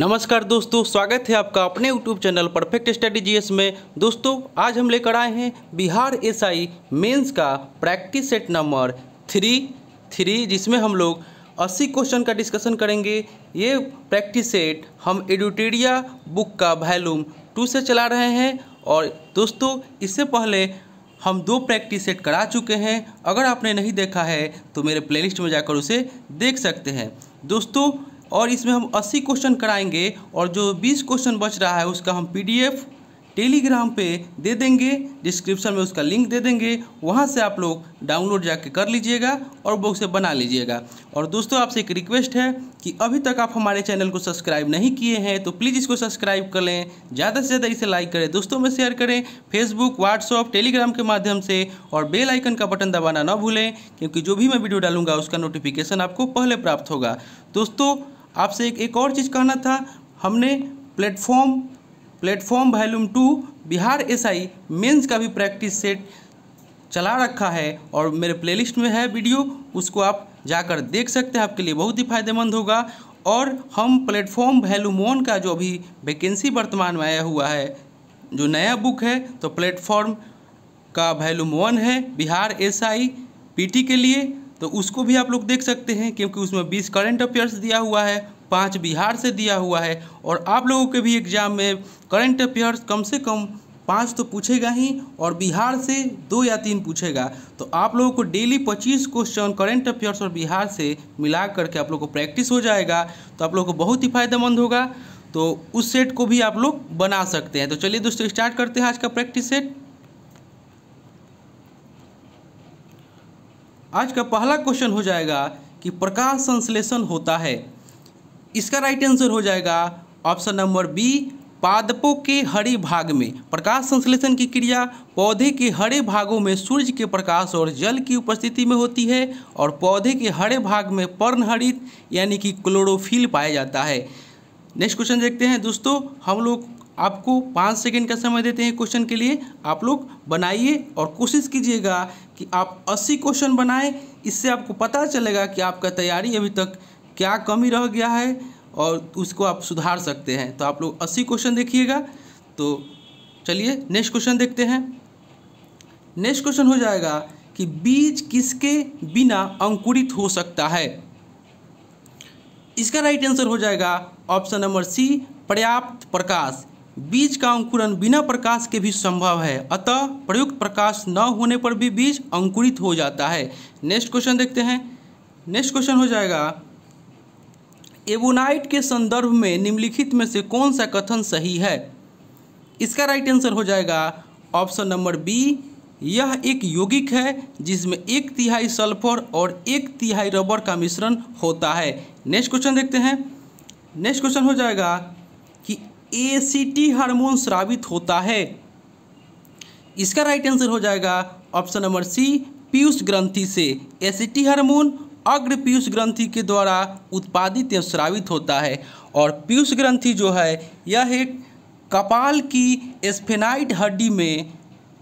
नमस्कार दोस्तों स्वागत है आपका अपने यूट्यूब चैनल परफेक्ट स्टडी जी में दोस्तों आज हम लेकर आए हैं बिहार एसआई मेंस का practice set number three three जिसमें हम लोग 80 क्वेश्चन का डिस्कशन करेंगे ये प्रैक्टिस सेट हम एडुटेरिया बुक का वैल्यूम टू से चला रहे हैं और दोस्तों इससे पहले हम दो प्रैक्टिस सेट करा चुके हैं अगर आपने नहीं देखा है तो मेरे प्ले में जाकर उसे देख सकते हैं दोस्तों और इसमें हम 80 क्वेश्चन कराएंगे और जो 20 क्वेश्चन बच रहा है उसका हम पीडीएफ टेलीग्राम पे दे देंगे डिस्क्रिप्शन में उसका लिंक दे देंगे वहाँ से आप लोग डाउनलोड जाके कर लीजिएगा और बुक से बना लीजिएगा और दोस्तों आपसे एक रिक्वेस्ट है कि अभी तक आप हमारे चैनल को सब्सक्राइब नहीं किए हैं तो प्लीज़ इसको सब्सक्राइब कर लें ज़्यादा से ज़्यादा इसे लाइक करें दोस्तों में शेयर करें फेसबुक व्हाट्सअप टेलीग्राम के माध्यम से और बेलाइकन का बटन दबाना ना भूलें क्योंकि जो भी मैं वीडियो डालूंगा उसका नोटिफिकेशन आपको पहले प्राप्त होगा दोस्तों आपसे एक एक और चीज़ कहना था हमने platform platform volume two Bihar SI mains का भी प्रैक्टिस सेट चला रखा है और मेरे प्लेलिस्ट में है वीडियो उसको आप जाकर देख सकते हैं आपके लिए बहुत ही फायदेमंद होगा और हम प्लेटफॉर्म वैल्यूम वन का जो अभी वैकेंसी वर्तमान में आया हुआ है जो नया बुक है तो प्लेटफॉर्म का वैल्यूम वन है बिहार पी टी के लिए तो उसको भी आप लोग देख सकते हैं क्योंकि उसमें बीस करंट अफेयर्स दिया हुआ है पाँच बिहार से दिया हुआ है और आप लोगों के भी एग्ज़ाम में करंट अफेयर्स कम से कम पाँच तो पूछेगा ही और बिहार से दो या तीन पूछेगा तो आप लोगों को डेली पच्चीस क्वेश्चन करंट अफेयर्स और बिहार से मिला करके आप लोग को प्रैक्टिस हो जाएगा तो आप लोग को बहुत ही फायदेमंद होगा तो उस सेट को भी आप लोग बना सकते हैं तो चलिए दोस्तों स्टार्ट करते हैं आज का प्रैक्टिस सेट आज का पहला क्वेश्चन हो जाएगा कि प्रकाश संश्लेषण होता है इसका राइट आंसर हो जाएगा ऑप्शन नंबर बी पादपों के हरे भाग में प्रकाश संश्लेषण की क्रिया पौधे के हरे भागों में सूर्य के प्रकाश और जल की उपस्थिति में होती है और पौधे के हरे भाग में पर्णहरित यानी कि क्लोरोफिल पाया जाता है नेक्स्ट क्वेश्चन देखते हैं दोस्तों हम लोग आपको पाँच सेकेंड का समय देते हैं क्वेश्चन के लिए आप लोग बनाइए और कोशिश कीजिएगा कि आप अस्सी क्वेश्चन बनाएं इससे आपको पता चलेगा कि आपका तैयारी अभी तक क्या कमी रह गया है और उसको आप सुधार सकते हैं तो आप लोग अस्सी क्वेश्चन देखिएगा तो चलिए नेक्स्ट क्वेश्चन देखते हैं नेक्स्ट क्वेश्चन हो जाएगा कि बीज किसके बिना अंकुरित हो सकता है इसका राइट आंसर हो जाएगा ऑप्शन नंबर सी पर्याप्त प्रकाश बीज का अंकुरण बिना प्रकाश के भी संभव है अतः प्रयुक्त प्रकाश न होने पर भी बीज अंकुरित हो जाता है नेक्स्ट क्वेश्चन देखते हैं नेक्स्ट क्वेश्चन हो जाएगा एबोनाइट के संदर्भ में निम्नलिखित में से कौन सा कथन सही है इसका राइट आंसर हो जाएगा ऑप्शन नंबर बी यह एक यौगिक है जिसमें एक तिहाई सल्फर और एक तिहाई रबर का मिश्रण होता है नेक्स्ट क्वेश्चन देखते हैं नेक्स्ट क्वेश्चन हो जाएगा एसीटी हार्मोन स्रावित होता है इसका राइट आंसर हो जाएगा ऑप्शन नंबर सी पीयूष ग्रंथि से एसीटी हार्मोन अग्र पीयूष ग्रंथि के द्वारा उत्पादित या स्रावित होता है और पीयूष ग्रंथि जो है यह एक कपाल की स्फेनाइट हड्डी में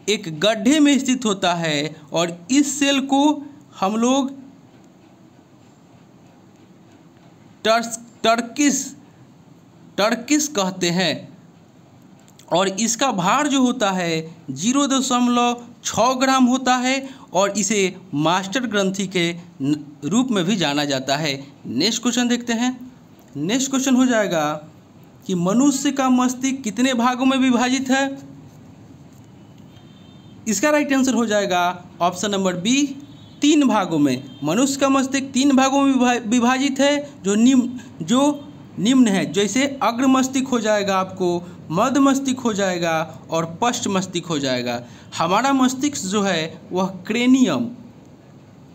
एक गड्ढे में स्थित होता है और इस सेल को हम लोग टर्स टर्किस टर्किस कहते हैं और इसका भार जो होता है जीरो दशमलव छः ग्राम होता है और इसे मास्टर ग्रंथि के रूप में भी जाना जाता है नेक्स्ट क्वेश्चन देखते हैं नेक्स्ट क्वेश्चन हो जाएगा कि मनुष्य का मस्तिष्क कितने भागों में विभाजित है इसका राइट आंसर हो जाएगा ऑप्शन नंबर बी तीन भागों में मनुष्य का मस्तिष्क तीन भागों में विभाजित है जो निम्न जो निम्न है जैसे अग्र मस्तिष्क हो जाएगा आपको मध्य मस्तिष्क हो जाएगा और पश्च मस्तिष्क हो जाएगा हमारा मस्तिष्क जो है वह क्रेनियम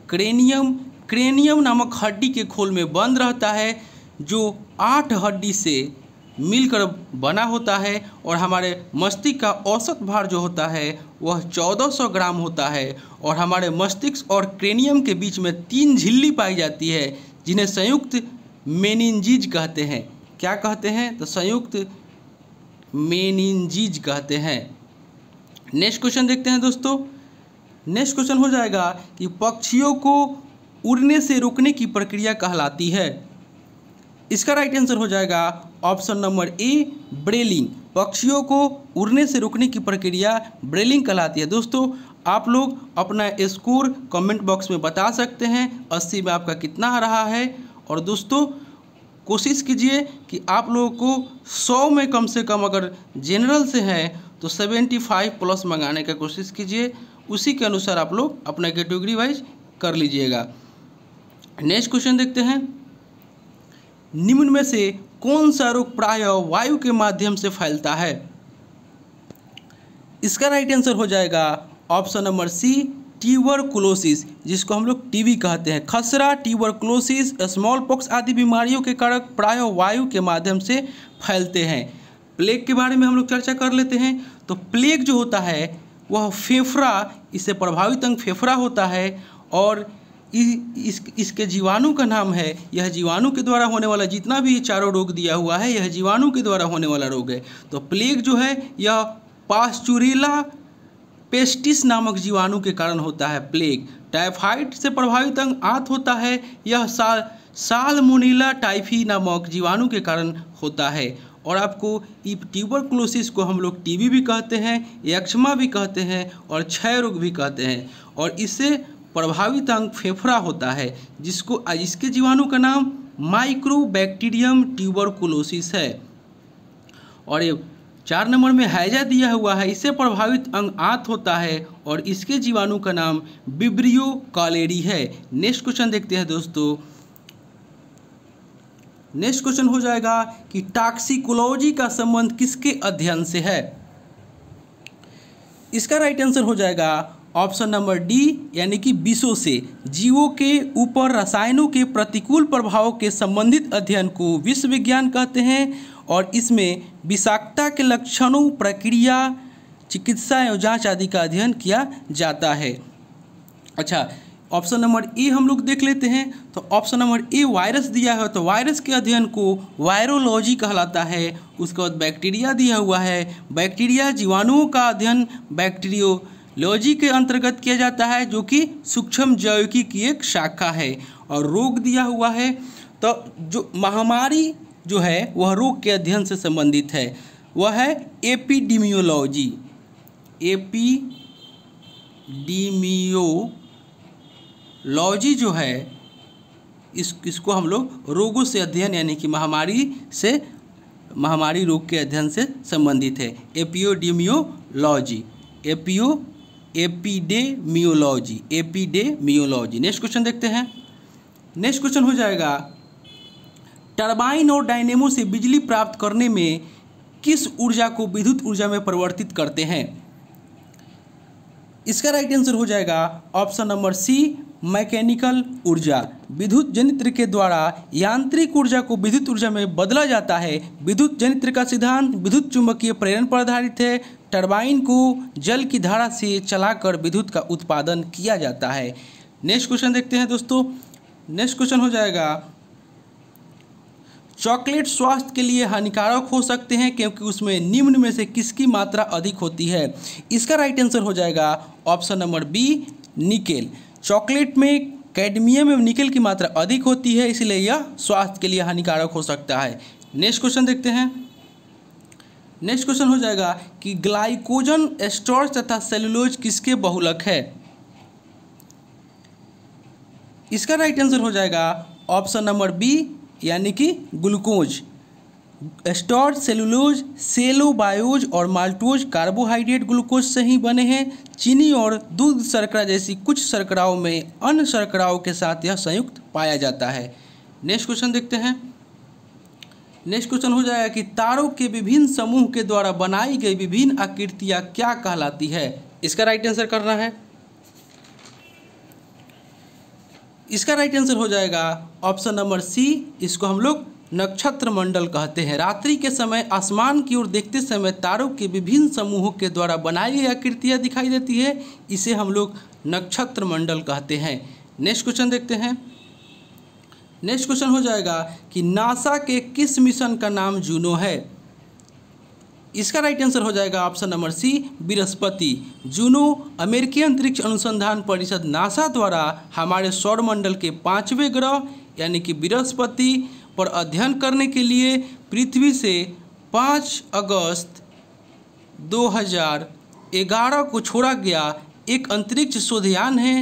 क्रेनियम क्रेनियम नामक हड्डी के खोल में बंद रहता है जो आठ हड्डी से मिलकर बना होता है और हमारे मस्तिष्क का औसत भार जो होता है वह 1400 ग्राम होता है और हमारे मस्तिष्क और क्रेनियम के बीच में तीन झिल्ली पाई जाती है जिन्हें संयुक्त मेनिंजीज कहते हैं क्या कहते हैं तो संयुक्त मेनिंजीज कहते हैं नेक्स्ट क्वेश्चन देखते हैं दोस्तों नेक्स्ट क्वेश्चन हो जाएगा कि पक्षियों को उड़ने से रोकने की प्रक्रिया कहलाती है इसका राइट आंसर हो जाएगा ऑप्शन नंबर ए ब्रेलिंग पक्षियों को उड़ने से रोकने की प्रक्रिया ब्रेलिंग कहलाती है दोस्तों आप लोग अपना स्कोर कमेंट बॉक्स में बता सकते हैं अस्सी में आपका कितना आ रहा है और दोस्तों कोशिश कीजिए कि आप लोगों को सौ में कम से कम अगर जनरल से है तो सेवेंटी फाइव प्लस मंगाने का कोशिश कीजिए उसी के अनुसार आप लोग अपना कैटेगरी वाइज कर लीजिएगा नेक्स्ट क्वेश्चन देखते हैं निम्न में से कौन सा रोग प्राय वायु के माध्यम से फैलता है इसका राइट आंसर हो जाएगा ऑप्शन नंबर सी ट्यूबरकुलोसिस जिसको हम लोग टीवी कहते हैं खसरा ट्यूबरकुलोसिस स्मॉल पॉक्स आदि बीमारियों के कारक प्राय वायु के माध्यम से फैलते हैं प्लेग के बारे में हम लोग चर्चा कर लेते हैं तो प्लेग जो होता है वह फेफड़ा इससे प्रभावित अंग फेफड़ा होता है और इस इसके जीवाणु का नाम है यह जीवाणु के द्वारा होने वाला जितना भी ये चारों रोग दिया हुआ है यह जीवाणु के द्वारा होने वाला रोग है तो प्लेग जो है यह पास्चुरीला पेस्टिस नामक जीवाणु के कारण होता है प्लेग टाइफाइड से प्रभावित अंग आँत होता है यह साल साल मोनीला टाइफी नामक जीवाणु के कारण होता है और आपको ट्यूबरक्लोसिस को हम लोग टीबी भी कहते हैं यक्षमा भी कहते हैं और क्षय रोग भी कहते हैं और इससे प्रभावित अंग फेफड़ा होता है जिसको इसके जीवाणु का नाम माइक्रोबैक्टीरियम ट्यूबरकुलोसिस है और ये चार नंबर में हैजा दिया हुआ है इससे प्रभावित अंग आंत होता है और इसके जीवाणु का नाम बिब्रियो कॉलेरी है नेक्स्ट क्वेश्चन देखते हैं दोस्तों नेक्स्ट क्वेश्चन हो जाएगा कि टॉक्सिकोलॉजी का संबंध किसके अध्ययन से है इसका राइट आंसर हो जाएगा ऑप्शन नंबर डी यानी कि विषो से जीवों के ऊपर रसायनों के प्रतिकूल प्रभाव के संबंधित अध्ययन को विश्व विज्ञान कहते हैं और इसमें विषाक्तता के लक्षणों प्रक्रिया चिकित्सा एवं जाँच आदि का अध्ययन किया जाता है अच्छा ऑप्शन नंबर ए हम लोग देख लेते हैं तो ऑप्शन नंबर ए वायरस दिया है तो वायरस के अध्ययन को वायरोलॉजी कहलाता है उसके बाद बैक्टीरिया दिया हुआ है बैक्टीरिया जीवाणुओं का अध्ययन बैक्टीरियोलॉजी के अंतर्गत किया जाता है जो कि सूक्ष्म जैविकी की एक शाखा है और रोग दिया हुआ है तो जो महामारी जो है वह रोग के अध्ययन से संबंधित है वह है एपिडीमियोलॉजी एपिडीमियोलॉजी जो है इस इसको हम लोग रोगों से अध्ययन यानी कि महामारी से महामारी रोग के अध्ययन से संबंधित है एपियोडीमियोलॉजी एपियो एपिडेमियोलॉजी एपिडेमियोलॉजी नेक्स्ट क्वेश्चन देखते हैं नेक्स्ट क्वेश्चन हो जाएगा टर्बाइन और डायनेमो से बिजली प्राप्त करने में किस ऊर्जा को विद्युत ऊर्जा में परिवर्तित करते हैं इसका राइट आंसर हो जाएगा ऑप्शन नंबर सी मैकेनिकल ऊर्जा विद्युत जनित्र के द्वारा यांत्रिक ऊर्जा को विद्युत ऊर्जा में बदला जाता है विद्युत जनित्र का सिद्धांत विद्युत चुंबकीय प्रेरण पर आधारित है टरबाइन को जल की धारा से चलाकर विद्युत का उत्पादन किया जाता है नेक्स्ट क्वेश्चन देखते हैं दोस्तों नेक्स्ट क्वेश्चन हो जाएगा चॉकलेट स्वास्थ्य के लिए हानिकारक हो सकते हैं क्योंकि उसमें निम्न में से किसकी मात्रा अधिक होती है इसका राइट आंसर हो जाएगा option number B nickel chocolate में कैडमियम एवं निकेल की मात्रा अधिक होती है इसलिए यह स्वास्थ्य के लिए हानिकारक हो सकता है नेक्स्ट क्वेश्चन देखते हैं नेक्स्ट क्वेश्चन हो जाएगा कि ग्लाइकोजन स्टोर तथा सेलुलोज किसके बहुलक है इसका राइट आंसर हो जाएगा ऑप्शन नंबर बी यानी कि ग्लूकोज स्टोर सेलुलोज सेलोबायोज और माल्टोज कार्बोहाइड्रेट ग्लूकोज से ही बने हैं चीनी और दूध शर्करा जैसी कुछ शर्कराओं में अन्य शर्कराओं के साथ यह संयुक्त पाया जाता है नेक्स्ट क्वेश्चन देखते हैं नेक्स्ट क्वेश्चन हो जाएगा कि तारों के विभिन्न समूह के द्वारा बनाई गई विभिन्न आकृतियाँ क्या कहलाती है इसका राइट आंसर करना है इसका राइट आंसर हो जाएगा ऑप्शन नंबर सी इसको हम लोग नक्षत्र मंडल कहते हैं रात्रि के समय आसमान की ओर देखते समय तारों के विभिन्न समूहों के द्वारा बनाई गई आकृतियाँ दिखाई देती है इसे हम लोग नक्षत्र मंडल कहते हैं नेक्स्ट क्वेश्चन देखते हैं नेक्स्ट क्वेश्चन हो जाएगा कि नासा के किस मिशन का नाम जूनो है इसका राइट आंसर हो जाएगा ऑप्शन नंबर सी बृहस्पति जूनो अमेरिकी अंतरिक्ष अनुसंधान परिषद नासा द्वारा हमारे सौरमंडल के पाँचवें ग्रह यानी कि बृहस्पति पर अध्ययन करने के लिए पृथ्वी से पाँच अगस्त 2011 को छोड़ा गया एक अंतरिक्ष शोधयान है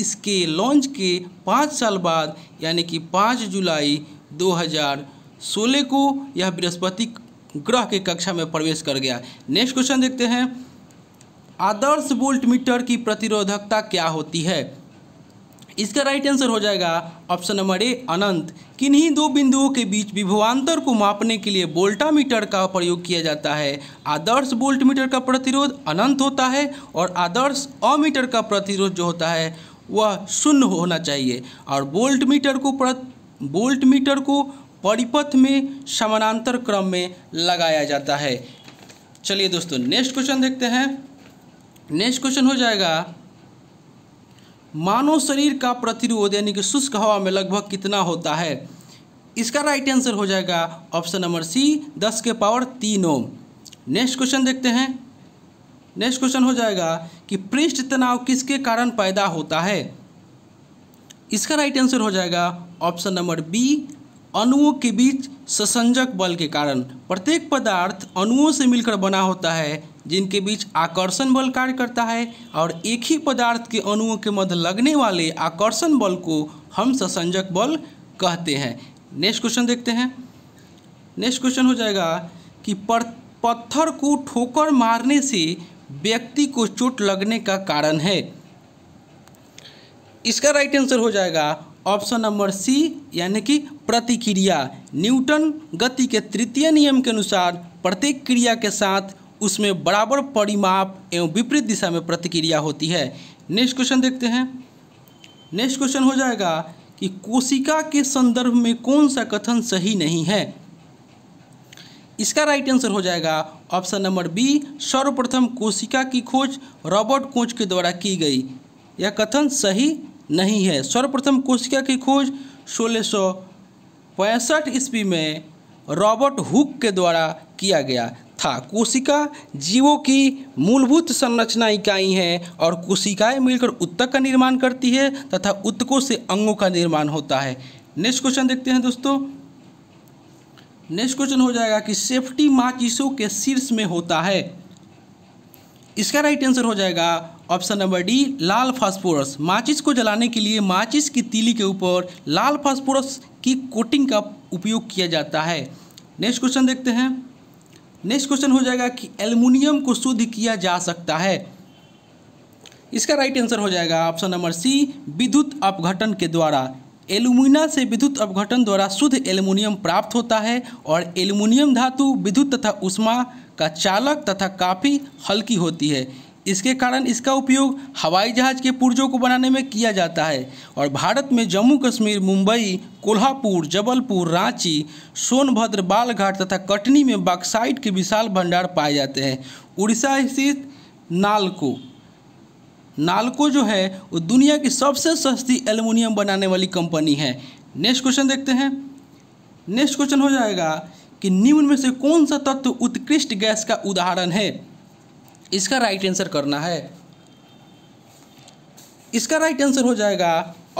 इसके लॉन्च के पाँच साल बाद यानी कि पाँच जुलाई 2016 को यह बृहस्पति ग्रह की कक्षा में प्रवेश कर गया नेक्स्ट क्वेश्चन देखते हैं आदर्श वोल्ट मीटर की प्रतिरोधकता क्या होती है इसका राइट आंसर हो जाएगा ऑप्शन नंबर ए अनंत किन्हीं दो बिंदुओं के बीच विभवांतर को मापने के लिए मीटर का प्रयोग किया जाता है आदर्श मीटर का प्रतिरोध अनंत होता है और आदर्श अमीटर का प्रतिरोध जो होता है वह शून्य होना चाहिए और वोल्ट मीटर को वोल्ट मीटर को परिपथ में समानांतर क्रम में लगाया जाता है चलिए दोस्तों नेक्स्ट क्वेश्चन देखते हैं नेक्स्ट क्वेश्चन हो जाएगा मानव शरीर का प्रतिरोध यानी कि शुष्क हवा में लगभग कितना होता है इसका राइट आंसर हो जाएगा ऑप्शन नंबर सी दस के पावर तीन ओम नेक्स्ट क्वेश्चन देखते हैं नेक्स्ट क्वेश्चन हो जाएगा कि पृष्ठ तनाव किसके कारण पैदा होता है इसका राइट आंसर हो जाएगा ऑप्शन नंबर बी अणुओं के बीच ससंजक बल के कारण प्रत्येक पदार्थ अणुओं से मिलकर बना होता है जिनके बीच आकर्षण बल कार्य करता है और एक ही पदार्थ के अणुओं के मध्य लगने वाले आकर्षण बल को हम ससंजक बल कहते हैं नेक्स्ट क्वेश्चन देखते हैं नेक्स्ट क्वेश्चन हो जाएगा कि पत्थर को ठोकर मारने से व्यक्ति को चोट लगने का कारण है इसका राइट आंसर हो जाएगा ऑप्शन नंबर सी यानी कि प्रतिक्रिया न्यूटन गति के तृतीय नियम के अनुसार प्रत्येक क्रिया के साथ उसमें बराबर परिमाप एवं विपरीत दिशा में प्रतिक्रिया होती है नेक्स्ट क्वेश्चन देखते हैं नेक्स्ट क्वेश्चन हो जाएगा कि कोशिका के संदर्भ में कौन सा कथन सही नहीं है इसका राइट आंसर हो जाएगा ऑप्शन नंबर बी सर्वप्रथम कोशिका की खोज रॉबर्ट कोच के द्वारा की गई यह कथन सही नहीं है सर्वप्रथम कोशिका की खोज सोलह सौ पैंसठ ईस्वी में रॉबर्ट हुक के द्वारा किया गया था कोशिका जीवों की मूलभूत संरचना इकाई है और कोशिकाएं मिलकर उत्तक का निर्माण करती है तथा उत्तकों से अंगों का निर्माण होता है नेक्स्ट क्वेश्चन देखते हैं दोस्तों नेक्स्ट क्वेश्चन हो जाएगा कि सेफ्टी माचिसों के शीर्ष में होता है इसका राइट आंसर हो जाएगा ऑप्शन नंबर डी लाल फास्फोरस माचिस को जलाने के लिए माचिस की तीली के ऊपर लाल फास्फोरस की कोटिंग का उपयोग किया जाता है नेक्स्ट क्वेश्चन देखते हैं नेक्स्ट क्वेश्चन हो जाएगा कि एल्युमिनियम को शुद्ध किया जा सकता है इसका राइट आंसर हो जाएगा ऑप्शन नंबर सी विद्युत अपघटन के द्वारा एल्युमिना से विद्युत अपघटन द्वारा शुद्ध एल्युमिनियम प्राप्त होता है और एल्युमिनियम धातु विद्युत तथा उष्मा का चालक तथा काफ़ी हल्की होती है इसके कारण इसका उपयोग हवाई जहाज़ के पुर्जों को बनाने में किया जाता है और भारत में जम्मू कश्मीर मुंबई कोल्हापुर जबलपुर रांची सोनभद्र बालघाट तथा कटनी में बाक्साइट के विशाल भंडार पाए जाते हैं उड़ीसा स्थित नालको नालको जो है वो दुनिया की सबसे सस्ती एल्युमिनियम बनाने वाली कंपनी है नेक्स्ट क्वेश्चन देखते हैं नेक्स्ट क्वेश्चन हो जाएगा कि निम्न में से कौन सा तत्व उत्कृष्ट गैस का उदाहरण है इसका राइट आंसर करना है इसका राइट आंसर हो जाएगा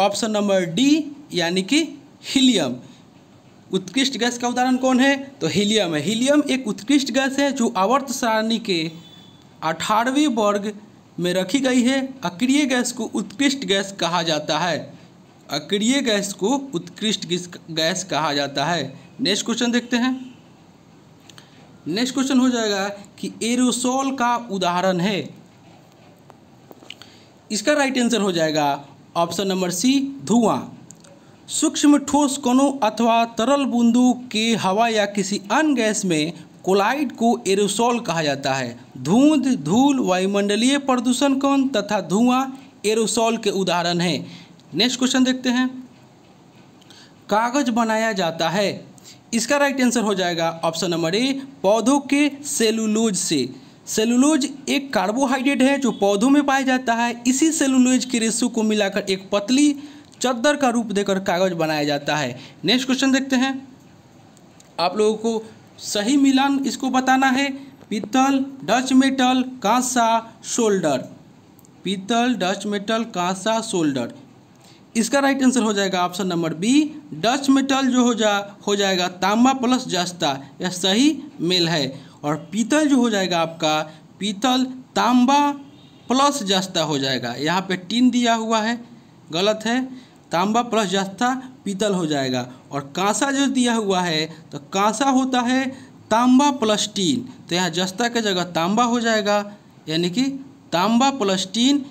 ऑप्शन नंबर डी यानी कि हीलियम उत्कृष्ट गैस का उदाहरण कौन है तो हीलियम है हीलियम एक उत्कृष्ट गैस है जो आवर्त सारणी के अठारहवें वर्ग में रखी गई है अक्रिय गैस को उत्कृष्ट गैस कहा जाता है अक्रिय गैस को उत्कृष्ट गैस कहा जाता है नेक्स्ट क्वेश्चन देखते हैं नेक्स्ट क्वेश्चन हो जाएगा कि एरोसोल का उदाहरण है इसका राइट आंसर हो जाएगा ऑप्शन नंबर सी धुआं सूक्ष्म ठोस कणों अथवा तरल बूंदों के हवा या किसी अन्य गैस में कोलाइड को एरोसोल कहा जाता है धूंध धूल वायुमंडलीय प्रदूषण कण तथा धुआं एरोसोल के उदाहरण है नेक्स्ट क्वेश्चन देखते हैं कागज बनाया जाता है इसका राइट आंसर हो जाएगा ऑप्शन नंबर ए पौधों के सेलुलोज से सेलुलोज एक कार्बोहाइड्रेट है जो पौधों में पाया जाता है इसी सेलुलोज के रेशो को मिलाकर एक पतली चद्दर का रूप देकर कागज बनाया जाता है नेक्स्ट क्वेश्चन देखते हैं आप लोगों को सही मिलान इसको बताना है पीतल डच मेटल कांसा शोल्डर पीतल डच मेटल कांसा शोल्डर इसका राइट आंसर हो जाएगा option number B Dutch metal जो हो जा हो जाएगा तांबा प्लस जस्ता यह सही मेल है और पीतल जो हो जाएगा आपका पीतल तांबा प्लस जस्ता हो जाएगा यहाँ पे टीन दिया हुआ है गलत है तांबा प्लस जस्ता पीतल हो जाएगा और कांसा जो दिया हुआ है तो कांसा होता है तांबा प्लस टीन तो यहाँ जस्ता के जगह तांबा हो जाएगा यानी कि तांबा प्लस टीन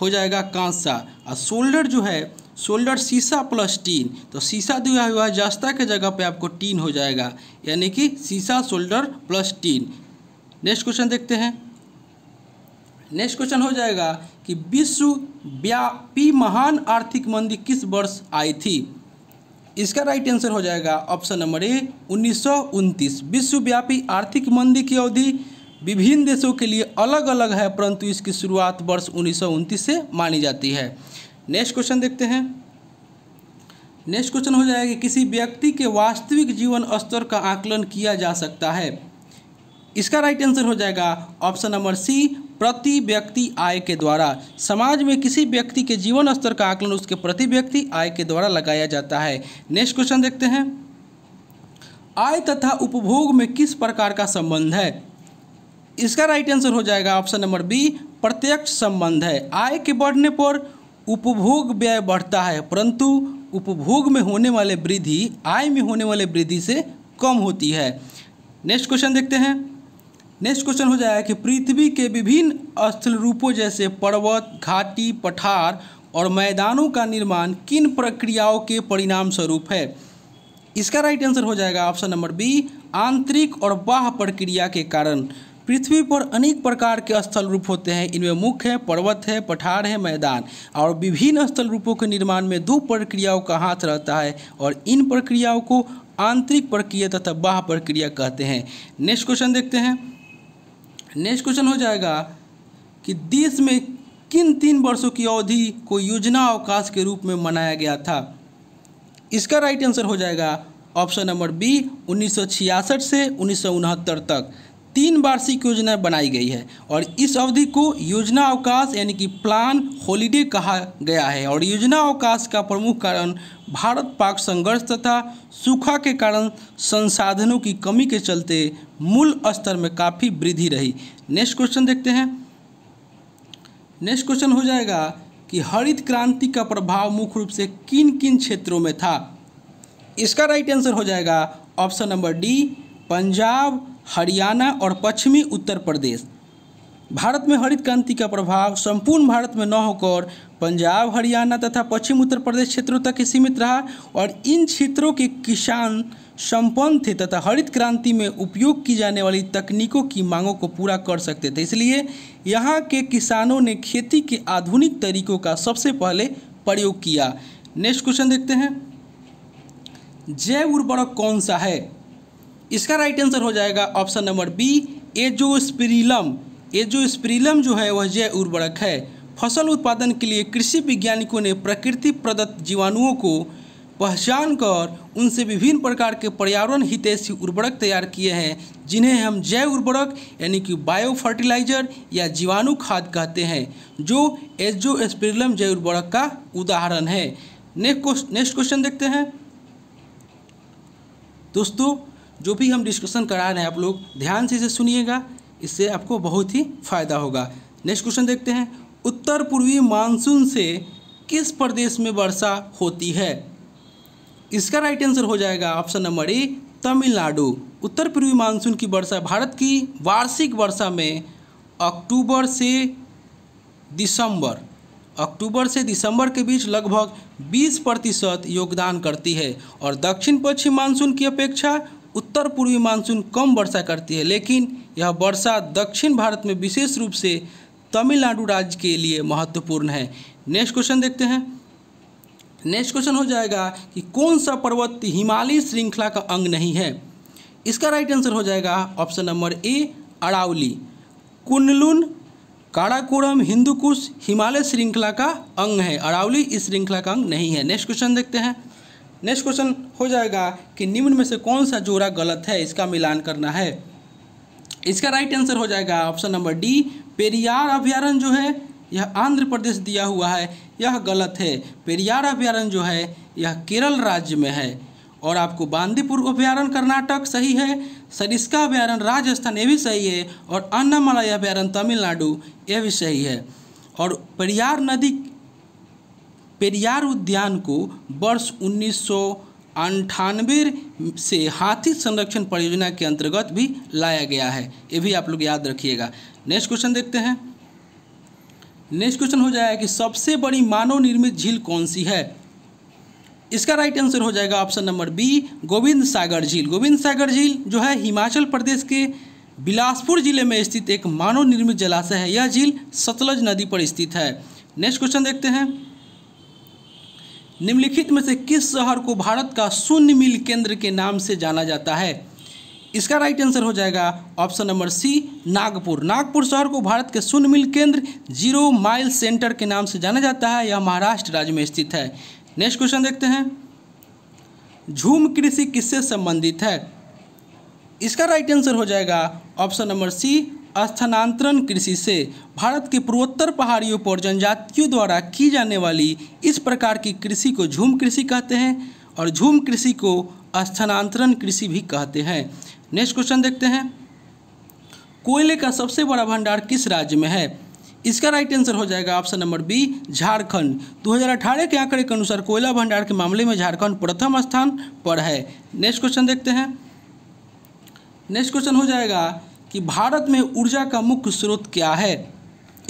हो जाएगा कांसा और शोल्डर जो है शोल्डर सीसा प्लस टीन तो सीसा दिया हुआ है जस्ता के जगह पे आपको टीन हो जाएगा यानी कि सीसा solder plus tin next question देखते हैं नेक्स्ट क्वेश्चन हो जाएगा कि विश्व व्यापी महान आर्थिक मंदी किस वर्ष आई थी इसका राइट आंसर हो जाएगा ऑप्शन नंबर ए उन्नीस विश्वव्यापी आर्थिक मंदी की अवधि विभिन्न देशों के लिए अलग अलग है परंतु इसकी शुरुआत वर्ष उन्नीस से मानी जाती है नेक्स्ट क्वेश्चन देखते हैं नेक्स्ट क्वेश्चन हो जाएगा कि किसी व्यक्ति के वास्तविक जीवन स्तर का आकलन किया जा सकता है इसका राइट आंसर हो जाएगा ऑप्शन नंबर सी प्रति व्यक्ति आय के द्वारा समाज में किसी व्यक्ति के जीवन स्तर का आकलन उसके प्रति व्यक्ति आय के द्वारा लगाया जाता है नेक्स्ट क्वेश्चन देखते हैं आय तथा उपभोग में किस प्रकार का संबंध है इसका राइट आंसर हो जाएगा ऑप्शन नंबर बी प्रत्यक्ष संबंध है आय के बढ़ने पर उपभोग व्यय बढ़ता है परंतु उपभोग में होने वाले वृद्धि आय में होने वाले वृद्धि से कम होती है नेक्स्ट क्वेश्चन देखते हैं नेक्स्ट क्वेश्चन हो जाएगा कि पृथ्वी के विभिन्न स्थल रूपों जैसे पर्वत घाटी पठार और मैदानों का निर्माण किन प्रक्रियाओं के परिणाम स्वरूप है इसका राइट आंसर हो जाएगा ऑप्शन नंबर बी आंतरिक और बाह प्रक्रिया के कारण पृथ्वी पर अनेक प्रकार के स्थल रूप होते हैं इनमें मुख्य है पर्वत है पठार है मैदान और विभिन्न स्थल रूपों के निर्माण में दो प्रक्रियाओं का हाथ रहता है और इन प्रक्रियाओं को आंतरिक प्रक्रिया तथा बाह प्रक्रिया कहते हैं नेक्स्ट क्वेश्चन देखते हैं नेक्स्ट क्वेश्चन हो जाएगा कि देश में किन तीन वर्षों की अवधि को योजना अवकाश के रूप में मनाया गया था इसका राइट आंसर हो जाएगा ऑप्शन नंबर बी उन्नीस से उन्नीस तक तीन वार्षिक योजनाएं बनाई गई है और इस अवधि को योजना अवकाश यानी कि प्लान हॉलीडे कहा गया है और योजना अवकाश का प्रमुख कारण भारत पाक संघर्ष तथा सूखा के कारण संसाधनों की कमी के चलते मूल स्तर में काफ़ी वृद्धि रही नेक्स्ट क्वेश्चन देखते हैं नेक्स्ट क्वेश्चन हो जाएगा कि हरित क्रांति का प्रभाव मुख्य रूप से किन किन क्षेत्रों में था इसका राइट आंसर हो जाएगा option number D Punjab Haryana और पश्चिमी उत्तर प्रदेश भारत में हरित क्रांति का प्रभाव संपूर्ण भारत में न होकर पंजाब हरियाणा तथा पश्चिम उत्तर प्रदेश क्षेत्रों तक सीमित रहा और इन क्षेत्रों के किसान संपन्न थे तथा हरित क्रांति में उपयोग की जाने वाली तकनीकों की मांगों को पूरा कर सकते थे इसलिए यहाँ के किसानों ने खेती के आधुनिक तरीकों का सबसे पहले प्रयोग किया नेक्स्ट क्वेश्चन देखते हैं जैव उर्वरक कौन सा है इसका राइट आंसर हो जाएगा option number B azo azospirillum जो है वह जैव उर्वरक है फसल उत्पादन के लिए कृषि वैज्ञानिकों ने प्रकृति प्रदत्त जीवाणुओं को पहचान कर उनसे विभिन्न प्रकार के पर्यावरण हितैषी उर्वरक तैयार किए हैं जिन्हें हम जैव उर्वरक यानी कि बायो फर्टिलाइजर या जीवाणु खाद कहते हैं जो एजो स्प्रीलम जैव उर्वरक का उदाहरण है नेक्स्ट क्वेश्चन देखते हैं दोस्तों जो भी हम डिस्कशन करा रहे हैं आप लोग ध्यान से इसे सुनिएगा इससे आपको बहुत ही फायदा होगा नेक्स्ट क्वेश्चन देखते हैं उत्तर पूर्वी मानसून से किस प्रदेश में वर्षा होती है इसका राइट आंसर हो जाएगा ऑप्शन नंबर ए तमिलनाडु उत्तर पूर्वी मानसून की वर्षा भारत की वार्षिक वर्षा में अक्टूबर से दिसंबर अक्टूबर से दिसंबर के बीच लगभग 20 प्रतिशत योगदान करती है और दक्षिण पश्चिम मानसून की अपेक्षा उत्तर पूर्वी मानसून कम वर्षा करती है लेकिन यह वर्षा दक्षिण भारत में विशेष रूप से तमिलनाडु राज्य के लिए महत्वपूर्ण है नेक्स्ट क्वेश्चन देखते हैं नेक्स्ट क्वेश्चन हो जाएगा कि कौन सा पर्वत हिमालय श्रृंखला का अंग नहीं है इसका राइट आंसर हो जाएगा option number A Aravalli Kunlun Karakoram Hindu Kush Himalaya श्रृंखला का अंग है अरावली इस श्रृंखला का अंग नहीं है नेक्स्ट क्वेश्चन देखते हैं नेक्स्ट क्वेश्चन हो जाएगा कि निम्न में से कौन सा जोड़ा गलत है इसका मिलान करना है इसका राइट आंसर हो जाएगा ऑप्शन नंबर डी पेरियार अभ्यारण जो है यह आंध्र प्रदेश दिया हुआ है यह गलत है पेरियार अभ्यारण जो है यह केरल राज्य में है और आपको बांदीपुर अभ्यारण कर्नाटक सही है सरिस्का अभ्यारण राजस्थान ये भी सही है और अन्नामलाई अभ्यारण तमिलनाडु ये भी सही है और पेरियार नदी पेरियार उद्यान को वर्ष उन्नीस अंठानवे से हाथी संरक्षण परियोजना के अंतर्गत भी लाया गया है ये भी आप लोग याद रखिएगा नेक्स्ट क्वेश्चन देखते हैं नेक्स्ट क्वेश्चन हो जाएगा कि सबसे बड़ी मानव निर्मित झील कौन सी है इसका राइट आंसर हो जाएगा option number B Govind Sagar झील गोविंद सागर झील जो है हिमाचल प्रदेश के बिलासपुर जिले में स्थित एक मानव निर्मित जलाशय है यह झील सतलज नदी पर स्थित है नेक्स्ट क्वेश्चन देखते हैं निम्नलिखित में से किस शहर को भारत का शून्य मील केंद्र के नाम से जाना जाता है इसका राइट आंसर हो जाएगा option number C Nagpur Nagpur शहर को भारत के शून्य मील केंद्र जीरो माइल सेंटर के नाम से जाना जाता है यह महाराष्ट्र राज्य में स्थित है नेक्स्ट क्वेश्चन देखते हैं झूम कृषि किससे संबंधित है इसका राइट आंसर हो जाएगा ऑप्शन नंबर सी स्थानांतरण कृषि से भारत के पूर्वोत्तर पहाड़ियों पर जनजातियों द्वारा की जाने वाली इस प्रकार की कृषि को झूम कृषि कहते हैं और झूम कृषि को स्थानांतरण कृषि भी कहते हैं नेक्स्ट क्वेश्चन देखते हैं कोयले का सबसे बड़ा भंडार किस राज्य में है इसका राइट आंसर हो जाएगा ऑप्शन नंबर बी झारखंड 2018 के आंकड़े के अनुसार कोयला भंडार के मामले में झारखंड प्रथम स्थान पर है नेक्स्ट क्वेश्चन देखते हैं नेक्स्ट क्वेश्चन हो जाएगा कि भारत में ऊर्जा का मुख्य स्रोत क्या है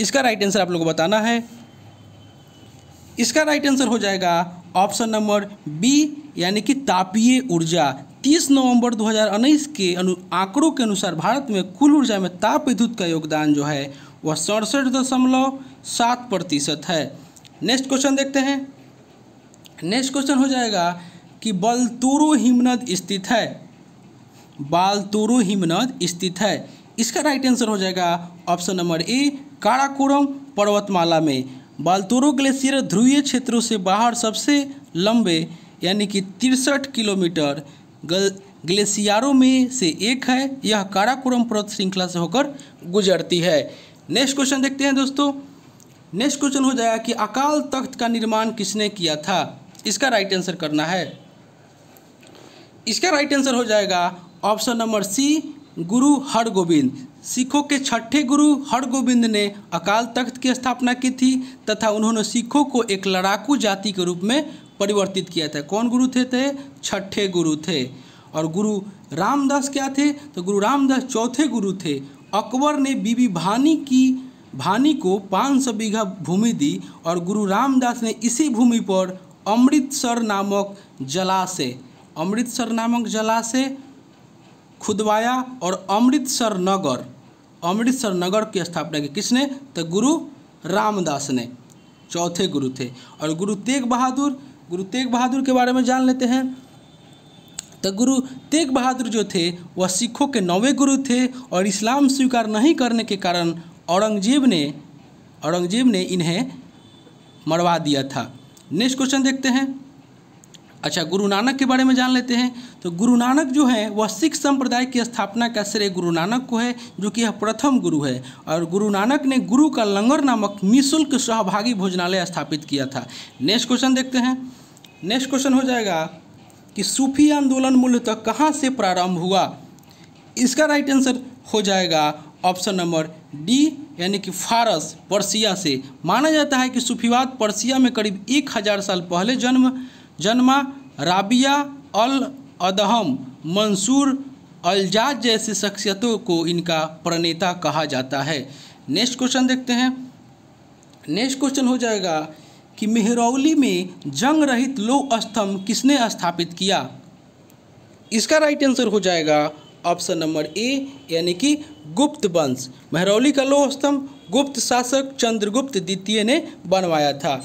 इसका राइट आंसर आप लोगों को बताना है इसका राइट आंसर हो जाएगा ऑप्शन नंबर बी यानी कि तापीय ऊर्जा 30 नवंबर 2019 के अनु आंकड़ों के अनुसार भारत में कुल ऊर्जा में ताप विद्युत का योगदान जो है वह सड़सठ दशमलव सात प्रतिशत है नेक्स्ट क्वेश्चन देखते हैं नेक्स्ट क्वेश्चन हो जाएगा कि बलतोरो हिमनद स्थित है बालतोरू हिमनद स्थित है इसका राइट आंसर हो जाएगा ऑप्शन नंबर ए काराकोरम पर्वतमाला में बालतोरू ग्लेशियर ध्रुवीय क्षेत्रों से बाहर सबसे लंबे यानी कि तिरसठ किलोमीटर ग्लेशियरों में से एक है यह काराकोरम पर्वत श्रृंखला से होकर गुजरती है नेक्स्ट क्वेश्चन देखते हैं दोस्तों नेक्स्ट क्वेश्चन हो जाएगा कि अकाल तख्त का निर्माण किसने किया था इसका राइट आंसर करना है इसका राइट आंसर हो जाएगा ऑप्शन नंबर सी गुरु हरगोविंद सिखों के छठे गुरु हरगोविंद ने अकाल तख्त की स्थापना की थी तथा उन्होंने सिखों को एक लड़ाकू जाति के रूप में परिवर्तित किया था कौन गुरु थे थे छठे गुरु थे और गुरु रामदास क्या थे तो गुरु रामदास चौथे गुरु थे अकबर ने बीबी भानी की भानी को 500 बीघा भूमि दी और गुरु रामदास ने इसी भूमि पर अमृतसर नामक जलाशय अमृतसर नामक जलाशय खुदवाया और अमृतसर नगर अमृतसर नगर की स्थापना की किसने तो गुरु रामदास ने चौथे गुरु थे और गुरु तेग बहादुर गुरु तेग बहादुर के बारे में जान लेते हैं तो गुरु तेग बहादुर जो थे वह सिखों के नौवे गुरु थे और इस्लाम स्वीकार नहीं करने के कारण औरंगजेब ने औरंगजेब ने इन्हें मरवा दिया था नेक्स्ट क्वेश्चन देखते हैं अच्छा गुरु नानक के बारे में जान लेते हैं तो गुरु नानक जो है वह सिख संप्रदाय की स्थापना का श्रेय गुरु नानक को है जो कि यह प्रथम गुरु है और गुरु नानक ने गुरु का लंगर नामक निःशुल्क सहभागी भोजनालय स्थापित किया था नेक्स्ट क्वेश्चन देखते हैं नेक्स्ट क्वेश्चन हो जाएगा कि सूफी आंदोलन मूलतः कहाँ से प्रारंभ हुआ इसका राइट आंसर हो जाएगा ऑप्शन नंबर डी यानी कि फारस पर्सिया से माना जाता है कि सूफीवाद पर्सिया में करीब एक हज़ार साल पहले जन्म जन्मा राबिया अल अदहम मंसूर अलजाज जैसी शख्सियतों को इनका प्रणेता कहा जाता है नेक्स्ट क्वेश्चन देखते हैं नेक्स्ट क्वेश्चन हो जाएगा कि मेहरौली में जंग रहित लोह स्तंभ किसने स्थापित किया इसका राइट आंसर हो जाएगा ऑप्शन नंबर ए यानी कि गुप्त वंश मेहरौली का लोह स्तंभ गुप्त शासक चंद्रगुप्त द्वितीय ने बनवाया था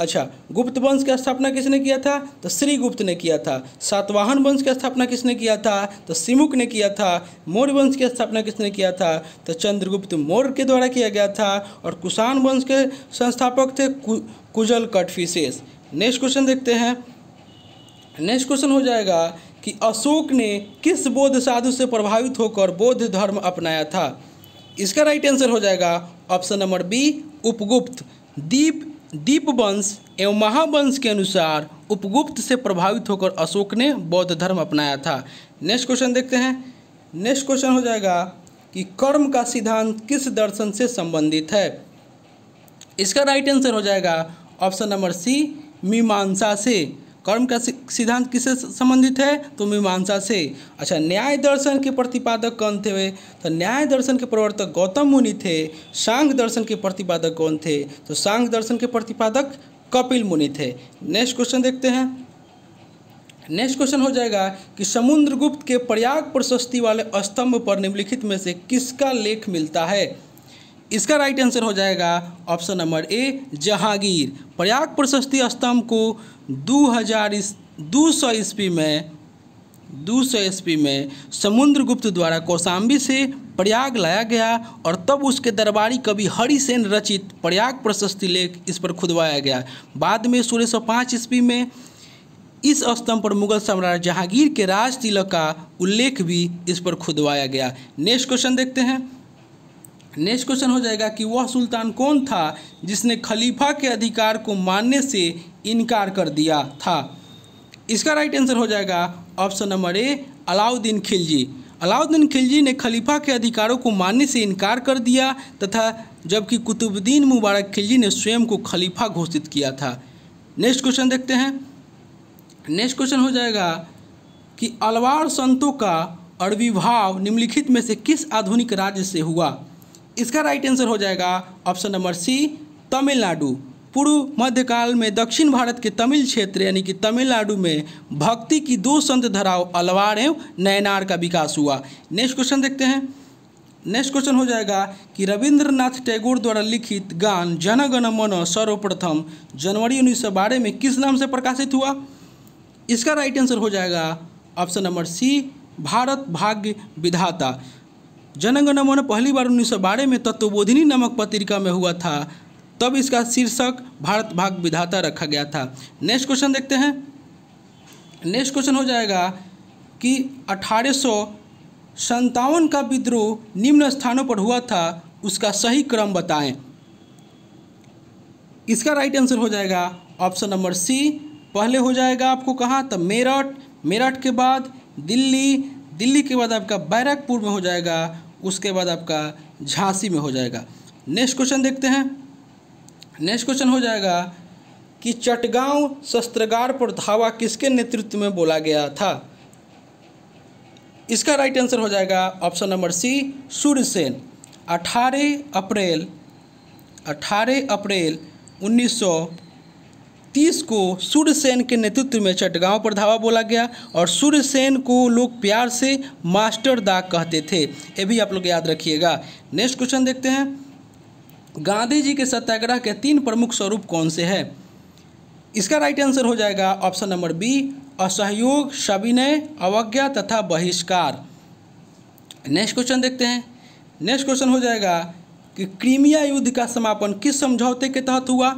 अच्छा गुप्त वंश की स्थापना किसने किया था तो श्रीगुप्त ने किया था सातवाहन वंश की स्थापना किसने किया था तो सिमुक ने किया था मौर्य वंश की स्थापना किसने किया था तो चंद्रगुप्त मौर्य के द्वारा किया गया था और कुषाण वंश के संस्थापक थे कु, कुजल कटफिशेष नेक्स्ट क्वेश्चन देखते हैं नेक्स्ट क्वेश्चन हो जाएगा कि अशोक ने किस बौद्ध साधु से प्रभावित होकर बौद्ध धर्म अपनाया था इसका राइट आंसर हो जाएगा ऑप्शन नंबर बी उपगुप्त दीप दीपवंश एवं महावंश के अनुसार उपगुप्त से प्रभावित होकर अशोक ने बौद्ध धर्म अपनाया था नेक्स्ट क्वेश्चन देखते हैं नेक्स्ट क्वेश्चन हो जाएगा कि कर्म का सिद्धांत किस दर्शन से संबंधित है इसका राइट आंसर हो जाएगा ऑप्शन नंबर सी मीमांसा से कर्म का सिद्धांत किससे संबंधित है तो मीमांसा से अच्छा न्याय दर्शन के प्रतिपादक कौन थे तो न्याय दर्शन के प्रवर्तक गौतम मुनि थे सांग दर्शन के प्रतिपादक कौन थे तो सांग दर्शन के प्रतिपादक कपिल मुनि थे नेक्स्ट क्वेश्चन देखते हैं नेक्स्ट क्वेश्चन हो जाएगा कि समुद्रगुप्त के प्रयाग प्रशस्ति वाले स्तंभ पर निम्नलिखित में से किसका लेख मिलता है इसका राइट आंसर हो जाएगा option number A Jahangir Prayag प्रशस्ति स्तंभ को दो हजार दो सौ ईस्वी में दो सौ ईस्वी में समुद्रगुप्त द्वारा कौशाम्बी से प्रयाग लाया गया और तब उसके दरबारी कवि हरिसेन रचित प्रयाग प्रशस्ति लेख इस पर खुदवाया गया बाद में सोलह सौ पाँच ईस्वी में इस स्तंभ पर मुगल सम्राट जहांगीर के राज तिलक का उल्लेख भी इस पर खुदवाया गया नेक्स्ट क्वेश्चन देखते हैं नेक्स्ट क्वेश्चन हो जाएगा कि वह सुल्तान कौन था जिसने खलीफा के अधिकार को मानने से इनकार कर दिया था इसका राइट आंसर हो जाएगा option number A Alauddin Khilji Alauddin Khilji ने खलीफा के अधिकारों को मानने से इनकार कर दिया तथा जबकि कुतुबुद्दीन मुबारक खिलजी ने स्वयं को खलीफा घोषित किया था नेक्स्ट क्वेश्चन देखते हैं नेक्स्ट क्वेश्चन हो जाएगा कि अलवार संतों का अरविभाव निम्नलिखित में से किस आधुनिक राज्य से हुआ इसका राइट आंसर हो जाएगा ऑप्शन नंबर सी तमिलनाडु पूर्व मध्यकाल में दक्षिण भारत के तमिल क्षेत्र यानी कि तमिलनाडु में भक्ति की दो संत धराव अलवार एवं नयनार का विकास हुआ नेक्स्ट क्वेश्चन देखते हैं नेक्स्ट क्वेश्चन हो जाएगा कि रविंद्रनाथ टैगोर द्वारा लिखित गान जन गण मन सर्वप्रथम जनवरी उन्नीस में किस नाम से प्रकाशित हुआ इसका राइट आंसर हो जाएगा ऑप्शन नंबर सी भारत भाग्य विधाता जनगणमन पहली बार बारह में तत्वबोधिनी नामक पत्रिका में हुआ था तब इसका शीर्षक भारत भाग विधाता रखा गया था नेक्स्ट क्वेश्चन देखते हैं नेक्स्ट क्वेश्चन हो जाएगा कि अठारह का विद्रोह निम्न स्थानों पर हुआ था उसका सही क्रम बताएं इसका राइट आंसर हो जाएगा ऑप्शन नंबर सी पहले हो जाएगा आपको कहाँ तो मेरठ मेरठ के बाद दिल्ली दिल्ली के बाद आपका बैरकपुर में हो जाएगा उसके बाद आपका झांसी में हो जाएगा नेक्स्ट क्वेश्चन देखते हैं नेक्स्ट क्वेश्चन हो जाएगा कि चटगांव शस्त्रगार पर धावा किसके नेतृत्व में बोला गया था इसका राइट आंसर हो जाएगा ऑप्शन नंबर सी सूर्यसेन 18 अप्रैल 18 अप्रैल सौ तीस को सूर्यसेन के नेतृत्व में चटगांव पर धावा बोला गया और सूर्यसेन को लोग प्यार से मास्टर दा कहते थे ये भी आप लोग याद रखिएगा नेक्स्ट क्वेश्चन देखते हैं गांधी जी के सत्याग्रह के तीन प्रमुख स्वरूप कौन से हैं इसका राइट आंसर हो जाएगा ऑप्शन नंबर बी असहयोग सविनय अवज्ञा तथा बहिष्कार नेक्स्ट क्वेश्चन देखते हैं नेक्स्ट क्वेश्चन हो जाएगा कि क्रीमिया युद्ध का समापन किस समझौते के तहत हुआ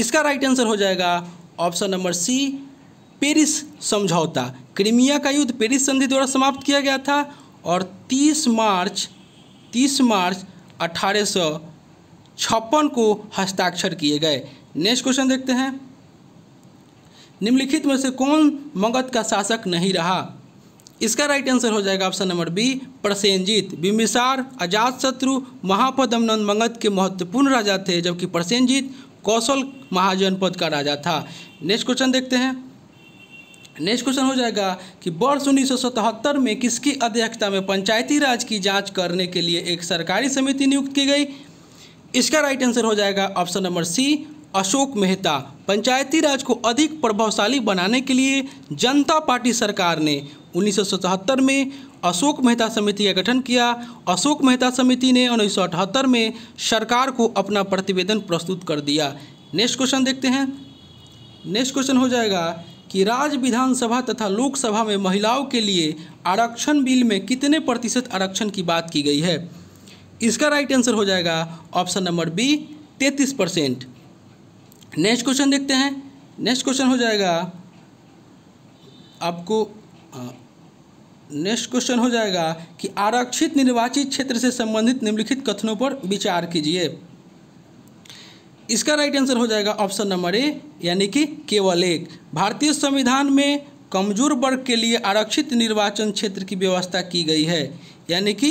इसका राइट आंसर हो जाएगा ऑप्शन नंबर सी पेरिस समझौता क्रीमिया का युद्ध पेरिस संधि द्वारा समाप्त किया गया था और 30 मार्च 30 मार्च अठारह को हस्ताक्षर किए गए नेक्स्ट क्वेश्चन देखते हैं निम्नलिखित में से कौन मगध का शासक नहीं रहा इसका राइट आंसर हो जाएगा option number B Prasenjit Bimbisara Ajatashatru महापदमनंद Magadh के महत्वपूर्ण राजा थे जबकि प्रसेनजीत कौशल महाजनपद का राजा था नेक्स्ट क्वेश्चन देखते हैं नेक्स्ट क्वेश्चन हो जाएगा कि वर्ष उन्नीस में किसकी अध्यक्षता में पंचायती राज की जांच करने के लिए एक सरकारी समिति नियुक्त की गई इसका राइट आंसर हो जाएगा option number C Ashok Mehta Panchayati Raj को अधिक प्रभावशाली बनाने के लिए जनता पार्टी सरकार ने उन्नीस में अशोक मेहता समिति का गठन किया अशोक मेहता समिति ने उन्नीस में सरकार को अपना प्रतिवेदन प्रस्तुत कर दिया नेक्स्ट क्वेश्चन देखते हैं नेक्स्ट क्वेश्चन हो जाएगा कि राज्य विधानसभा तथा लोकसभा में महिलाओं के लिए आरक्षण बिल में कितने प्रतिशत आरक्षण की बात की गई है इसका राइट आंसर हो जाएगा ऑप्शन नंबर बी तैतीस परसेंट नेक्स्ट क्वेश्चन देखते हैं नेक्स्ट क्वेश्चन हो जाएगा आपको नेक्स्ट क्वेश्चन हो जाएगा कि आरक्षित निर्वाचित क्षेत्र से संबंधित निम्नलिखित कथनों पर विचार कीजिए इसका राइट आंसर हो जाएगा ऑप्शन नंबर ए यानी कि केवल एक भारतीय संविधान में कमजोर वर्ग के लिए आरक्षित निर्वाचन क्षेत्र की व्यवस्था की गई है यानी कि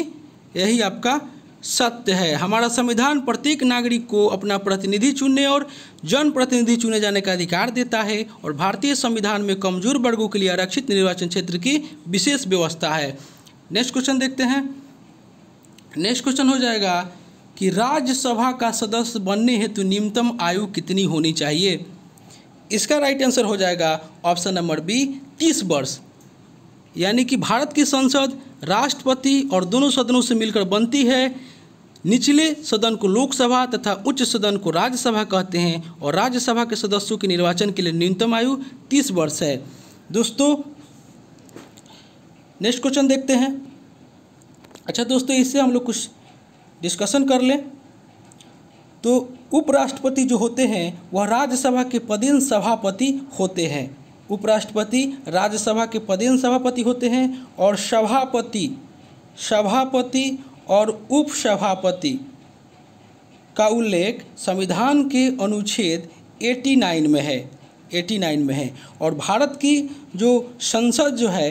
यही आपका सत्य है हमारा संविधान प्रत्येक नागरिक को अपना प्रतिनिधि चुनने और जनप्रतिनिधि चुने जाने का अधिकार देता है और भारतीय संविधान में कमजोर वर्गों के लिए आरक्षित निर्वाचन क्षेत्र की विशेष व्यवस्था है नेक्स्ट क्वेश्चन देखते हैं नेक्स्ट क्वेश्चन हो जाएगा कि राज्यसभा का सदस्य बनने हेतु न्यूनतम आयु कितनी होनी चाहिए इसका राइट आंसर हो जाएगा ऑप्शन नंबर बी तीस वर्ष यानी कि भारत की संसद राष्ट्रपति और दोनों सदनों से मिलकर बनती है निचले सदन को लोकसभा तथा उच्च सदन को राज्यसभा कहते हैं और राज्यसभा के सदस्यों के निर्वाचन के लिए न्यूनतम आयु तीस वर्ष है दोस्तों नेक्स्ट क्वेश्चन देखते हैं अच्छा दोस्तों इससे हम लोग कुछ डिस्कशन कर लें तो उपराष्ट्रपति जो होते हैं वह राज्यसभा के पदीन सभापति होते हैं उपराष्ट्रपति राज्यसभा के पदेन सभापति होते हैं और सभापति सभापति और उपसभापति का उल्लेख संविधान के अनुच्छेद 89 में है 89 में है और भारत की जो संसद जो है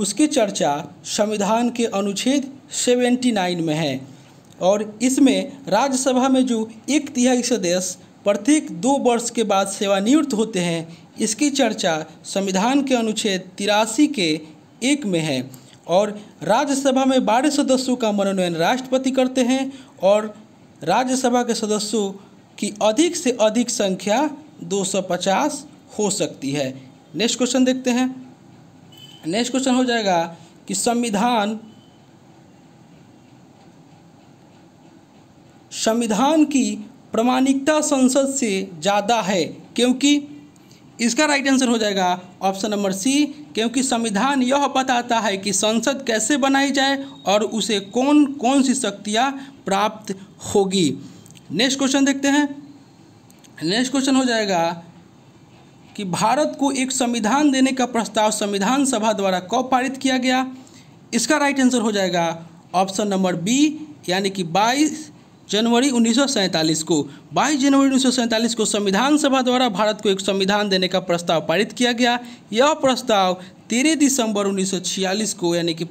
उसकी चर्चा संविधान के अनुच्छेद 79 में है और इसमें राज्यसभा में जो एक तिहाई सदस्य प्रत्येक दो वर्ष के बाद सेवानिवृत्त होते हैं इसकी चर्चा संविधान के अनुच्छेद तिरासी के एक में है और राज्यसभा में बारह सदस्यों का मनोनयन राष्ट्रपति करते हैं और राज्यसभा के सदस्यों की अधिक से अधिक संख्या 250 हो सकती है नेक्स्ट क्वेश्चन देखते हैं नेक्स्ट क्वेश्चन हो जाएगा कि संविधान संविधान की प्रमाणिकता संसद से ज़्यादा है क्योंकि इसका राइट आंसर हो जाएगा ऑप्शन नंबर सी क्योंकि संविधान यह बताता है कि संसद कैसे बनाई जाए और उसे कौन कौन सी शक्तियाँ प्राप्त होगी नेक्स्ट क्वेश्चन देखते हैं नेक्स्ट क्वेश्चन हो जाएगा कि भारत को एक संविधान देने का प्रस्ताव संविधान सभा द्वारा कब पारित किया गया इसका राइट आंसर हो जाएगा ऑप्शन नंबर बी यानी कि बाईस जनवरी उन्नीस को 22 जनवरी उन्नीस को संविधान सभा द्वारा भारत को एक संविधान देने का प्रस्ताव पारित किया गया यह प्रस्ताव तेरह दिसंबर 1946 को यानी कि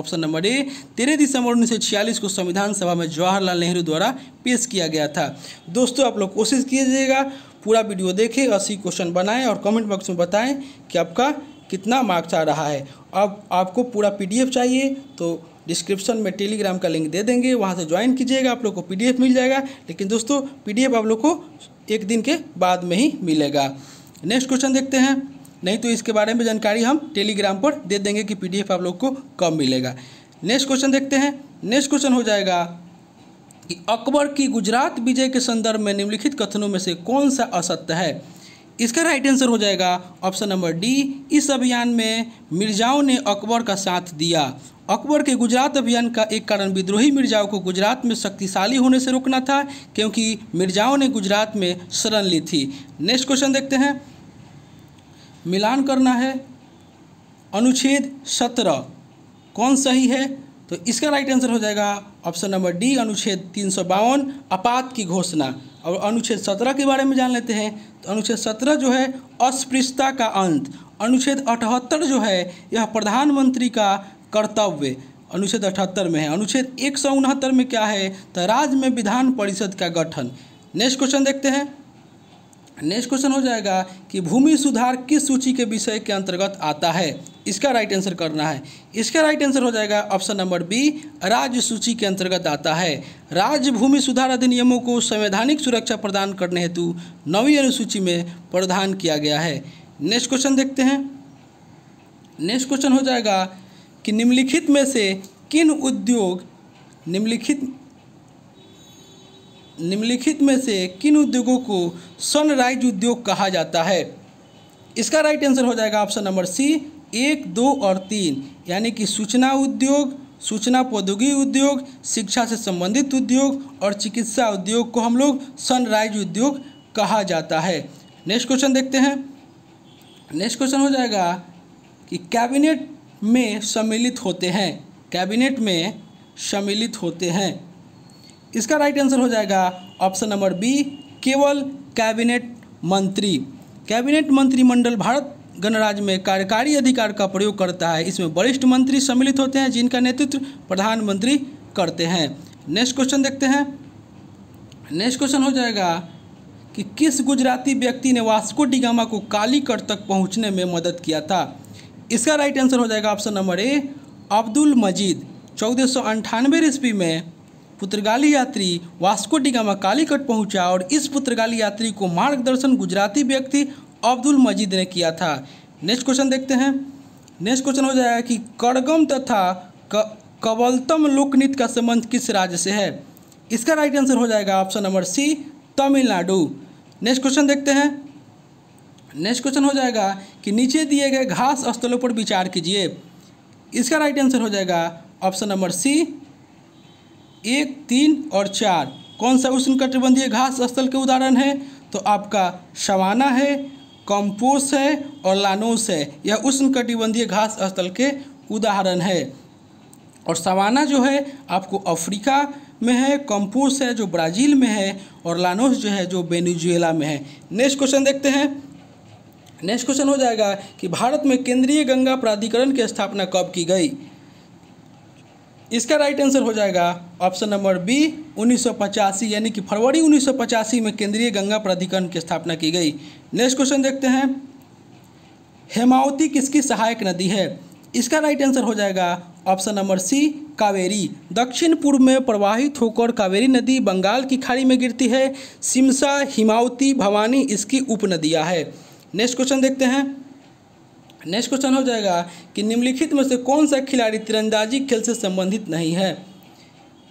ऑप्शन नंबर ए तेरह दिसंबर उन्नीस को संविधान सभा में जवाहरलाल नेहरू द्वारा पेश किया गया था दोस्तों आप लोग कोशिश कीजिएगा पूरा वीडियो देखें अस्सी क्वेश्चन बनाएँ और कमेंट बॉक्स में बताएँ कि आपका कितना मार्क्स आ रहा है अब आपको पूरा पीडीएफ चाहिए तो डिस्क्रिप्शन में टेलीग्राम का लिंक दे देंगे वहाँ से ज्वाइन कीजिएगा आप लोग को पी मिल जाएगा लेकिन दोस्तों पी आप लोग को एक दिन के बाद में ही मिलेगा नेक्स्ट क्वेश्चन देखते हैं नहीं तो इसके बारे में जानकारी हम टेलीग्राम पर दे देंगे कि पीडीएफ आप लोग को कब मिलेगा नेक्स्ट क्वेश्चन देखते हैं नेक्स्ट क्वेश्चन हो जाएगा कि अकबर की गुजरात विजय के संदर्भ में निम्नलिखित कथनों में से कौन सा असत्य है इसका राइट आंसर हो जाएगा ऑप्शन नंबर डी इस अभियान में मिर्जाओं ने अकबर का साथ दिया अकबर के गुजरात अभियान का एक कारण विद्रोही मिर्जाओं को गुजरात में शक्तिशाली होने से रोकना था क्योंकि मिर्जाओं ने गुजरात में शरण ली थी नेक्स्ट क्वेश्चन देखते हैं मिलान करना है अनुच्छेद सत्रह कौन सही है तो इसका राइट आंसर हो जाएगा ऑप्शन नंबर डी अनुच्छेद तीन सौ बावन आपात की घोषणा और अनुच्छेद सत्रह के बारे में जान लेते हैं तो अनुच्छेद सत्रह जो है अस्पृश्यता का अंत अनुच्छेद अठहत्तर जो है यह प्रधानमंत्री का कर्तव्य अनुच्छेद अठहत्तर में है अनुच्छेद एक सौ उनहत्तर में क्या है तो राज्य में विधान परिषद का गठन नेक्स्ट क्वेश्चन देखते हैं नेक्स्ट क्वेश्चन हो जाएगा कि भूमि सुधार किस सूची के विषय के अंतर्गत आता है इसका राइट आंसर करना है इसका राइट आंसर हो जाएगा ऑप्शन नंबर बी राज्य सूची के अंतर्गत आता है राज्य भूमि सुधार अधिनियमों को संवैधानिक सुरक्षा प्रदान करने हेतु नवी अनुसूची में प्रदान किया गया है नेक्स्ट क्वेश्चन देखते हैं नेक्स्ट क्वेश्चन हो जाएगा कि निम्नलिखित में से किन उद्योग निम्नलिखित निम्नलिखित में से किन उद्योगों को सनराइज उद्योग कहा जाता है इसका राइट आंसर हो जाएगा ऑप्शन नंबर सी एक दो और तीन यानी कि सूचना उद्योग सूचना प्रौद्योगिकी उद्योग शिक्षा से संबंधित उद्योग और चिकित्सा उद्योग को हम लोग सनराइज उद्योग कहा जाता है नेक्स्ट क्वेश्चन देखते हैं नेक्स्ट क्वेश्चन हो जाएगा कि कैबिनेट में सम्मिलित होते हैं कैबिनेट में सम्मिलित होते हैं इसका राइट आंसर हो जाएगा ऑप्शन नंबर बी केवल कैबिनेट मंत्री कैबिनेट मंत्रिमंडल भारत गणराज्य में कार्यकारी अधिकार का प्रयोग करता है इसमें वरिष्ठ मंत्री सम्मिलित होते हैं जिनका नेतृत्व प्रधानमंत्री करते हैं नेक्स्ट क्वेश्चन देखते हैं नेक्स्ट क्वेश्चन हो जाएगा कि किस गुजराती व्यक्ति ने वास्को डिगामा को कालीकट तक पहुंचने में मदद किया था इसका राइट आंसर हो जाएगा option number A Abdul Majid चौदह सौ अंठानवे ईस्वी में पुत्रगाली यात्री वास्को डिगामा कालीकट पहुंचा और इस पुत्रगाली यात्री को मार्गदर्शन गुजराती व्यक्ति अब्दुल मजीद ने किया था नेक्स्ट क्वेश्चन देखते हैं नेक्स्ट क्वेश्चन हो जाएगा कि कड़गम तथा कवलतम लोकनीत का संबंध किस राज्य से है इसका राइट आंसर हो जाएगा option number C Tamil Nadu next question देखते हैं नेक्स्ट क्वेश्चन हो जाएगा कि नीचे दिए गए घास स्थलों पर विचार कीजिए इसका राइट आंसर हो जाएगा ऑप्शन नंबर सी एक तीन और चार कौन सा उष्णकटिबंधीय घास स्थल के उदाहरण है तो आपका शवाना है कंपोस है और लानोस है यह उष्णकटिबंधीय घास स्थल के उदाहरण है और सवाना जो है आपको अफ्रीका में है कंपोस है जो ब्राज़ील में है और लानोस जो है जो वेनेजुएला में है नेक्स्ट क्वेश्चन देखते हैं नेक्स्ट क्वेश्चन हो जाएगा कि भारत में केंद्रीय गंगा प्राधिकरण की स्थापना कब की गई इसका राइट आंसर हो जाएगा ऑप्शन नंबर बी उन्नीस यानी कि फरवरी उन्नीस में केंद्रीय गंगा प्राधिकरण की स्थापना की गई नेक्स्ट क्वेश्चन देखते हैं हेमावती किसकी सहायक नदी है इसका राइट आंसर हो जाएगा ऑप्शन नंबर सी कावेरी दक्षिण पूर्व में प्रवाहित होकर कावेरी नदी बंगाल की खाड़ी में गिरती है सिमसा हिमावती भवानी इसकी नदियाँ है नेक्स्ट क्वेश्चन देखते हैं नेक्स्ट क्वेश्चन हो जाएगा कि निम्नलिखित में से कौन सा खिलाड़ी तिरंदाजी खेल से संबंधित नहीं है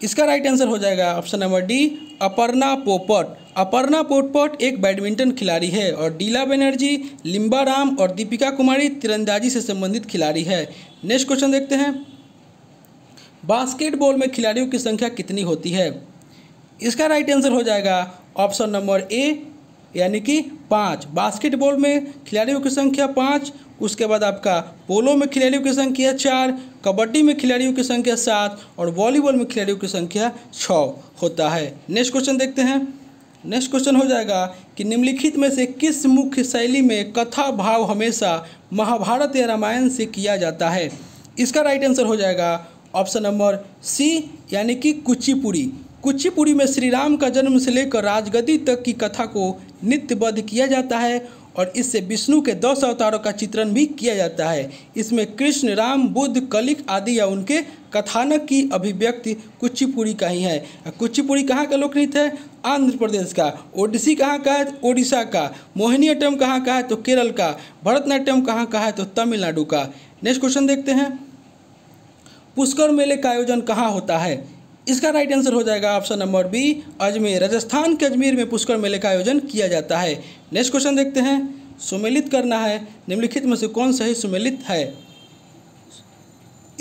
इसका राइट आंसर हो जाएगा ऑप्शन नंबर डी अपर्णा पोपट अपर्णा पोटपट एक बैडमिंटन खिलाड़ी है और डीला बनर्जी लिम्बा राम और दीपिका कुमारी तिरंदाजी से संबंधित खिलाड़ी है नेक्स्ट क्वेश्चन देखते हैं बास्केटबॉल में खिलाड़ियों की संख्या कितनी होती है इसका राइट आंसर हो जाएगा ऑप्शन नंबर ए यानी कि पाँच बास्केटबॉल में खिलाड़ियों की संख्या पाँच उसके बाद आपका पोलो में खिलाड़ियों की संख्या चार कबड्डी में खिलाड़ियों की संख्या सात और वॉलीबॉल में खिलाड़ियों की संख्या छः होता है नेक्स्ट क्वेश्चन देखते हैं नेक्स्ट क्वेश्चन हो जाएगा कि निम्नलिखित में से किस मुख्य शैली में कथा भाव हमेशा महाभारत या रामायण से किया जाता है इसका राइट आंसर हो जाएगा ऑप्शन नंबर सी यानी कि कुचिपुड़ी कुचिपुड़ी में श्री राम का जन्म से लेकर राजगदी तक की कथा को नित्य किया जाता है और इससे विष्णु के दस अवतारों का चित्रण भी किया जाता है इसमें कृष्ण राम बुद्ध कलिक आदि या उनके कथानक की अभिव्यक्ति कुचिपुड़ी का ही है कुचिपुड़ी कहाँ का लोकनृत्य है आंध्र प्रदेश का ओडिसी कहाँ का है तो ओडिशा का मोहिनीअट्टम कहाँ का है तो केरल का भरतनाट्यम कहाँ का है तो तमिलनाडु का नेक्स्ट क्वेश्चन देखते हैं पुष्कर मेले का आयोजन कहाँ होता है इसका राइट आंसर हो जाएगा option number B Ajmer Rajasthan के अजमेर में पुष्कर मेले का आयोजन किया जाता है नेक्स्ट क्वेश्चन देखते हैं सुमेलित करना है निम्नलिखित में से कौन सा ही सुमेलित है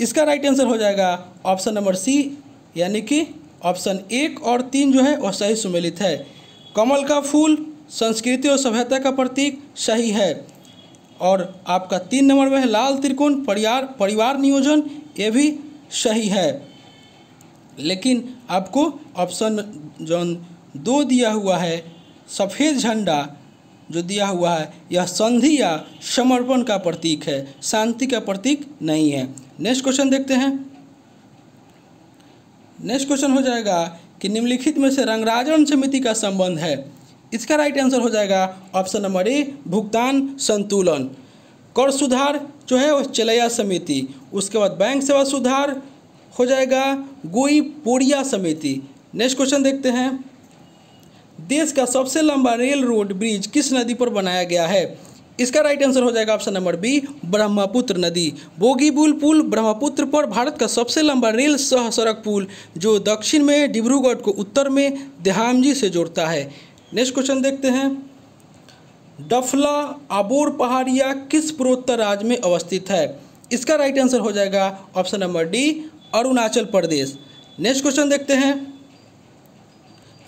इसका राइट आंसर हो जाएगा ऑप्शन नंबर सी यानी कि ऑप्शन एक और तीन जो है वह सही सुमेलित है कमल का फूल संस्कृति और सभ्यता का प्रतीक सही है और आपका तीन नंबर में है लाल त्रिकोण परिवार परिवार नियोजन ये भी सही है लेकिन आपको ऑप्शन जो दो दिया हुआ है सफ़ेद झंडा जो दिया हुआ है यह संधि या समर्पण का प्रतीक है शांति का प्रतीक नहीं है नेक्स्ट क्वेश्चन देखते हैं नेक्स्ट क्वेश्चन हो जाएगा कि निम्नलिखित में से रंगराजन समिति का संबंध है इसका राइट आंसर हो जाएगा ऑप्शन नंबर ए भुगतान संतुलन कर सुधार जो है वो चलैया समिति उसके बाद बैंक सेवा सुधार हो जाएगा गोई पोड़िया समिति नेक्स्ट क्वेश्चन देखते हैं देश का सबसे लंबा रेल रोड ब्रिज किस नदी पर बनाया गया है इसका राइट आंसर हो जाएगा ऑप्शन नंबर बी ब्रह्मपुत्र नदी बोगीबुल पुल ब्रह्मपुत्र पर भारत का सबसे लंबा रेल सह सड़क पुल जो दक्षिण में डिब्रूगढ़ को उत्तर में देहामजी से जोड़ता है नेक्स्ट क्वेश्चन देखते हैं डफला आबोर पहाड़िया किस पूर्वोत्तर राज्य में अवस्थित है इसका राइट आंसर हो जाएगा option number D Arunachal Pradesh next question देखते हैं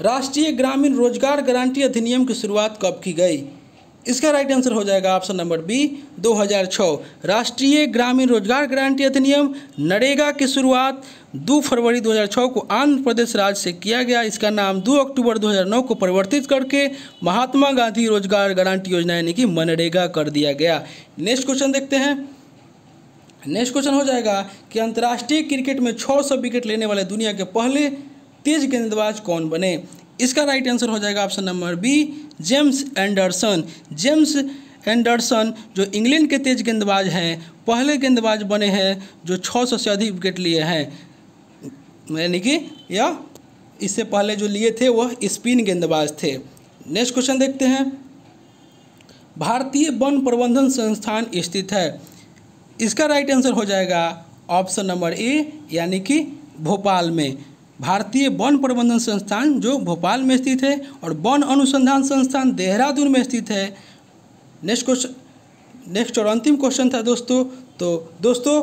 राष्ट्रीय ग्रामीण रोजगार गारंटी अधिनियम की शुरुआत कब की गई इसका राइट आंसर हो जाएगा ऑप्शन नंबर बी 2006 राष्ट्रीय ग्रामीण रोजगार गारंटी अधिनियम नरेगा की शुरुआत 2 फरवरी 2006 को आंध्र प्रदेश राज्य से किया गया इसका नाम 2 अक्टूबर 2009 को परिवर्तित करके महात्मा गांधी रोजगार गारंटी योजना यानी कि मनरेगा कर दिया गया नेक्स्ट क्वेश्चन देखते हैं नेक्स्ट क्वेश्चन हो जाएगा कि अंतर्राष्ट्रीय क्रिकेट में 600 विकेट लेने वाले दुनिया के पहले तेज गेंदबाज कौन बने इसका राइट आंसर हो जाएगा option number B James Anderson James Anderson जो इंग्लैंड के तेज गेंदबाज हैं पहले गेंदबाज बने हैं जो 600 से अधिक विकेट लिए हैं यानी कि या इससे पहले जो लिए थे वह स्पिन गेंदबाज थे नेक्स्ट क्वेश्चन देखते हैं भारतीय वन प्रबंधन संस्थान स्थित है इसका राइट आंसर हो जाएगा ऑप्शन नंबर ए यानी कि भोपाल में भारतीय वन प्रबंधन संस्थान जो भोपाल में स्थित है और वन अनुसंधान संस्थान देहरादून में स्थित है नेक्स्ट क्वेश्चन नेक्स्ट और अंतिम क्वेश्चन था दोस्तों तो दोस्तों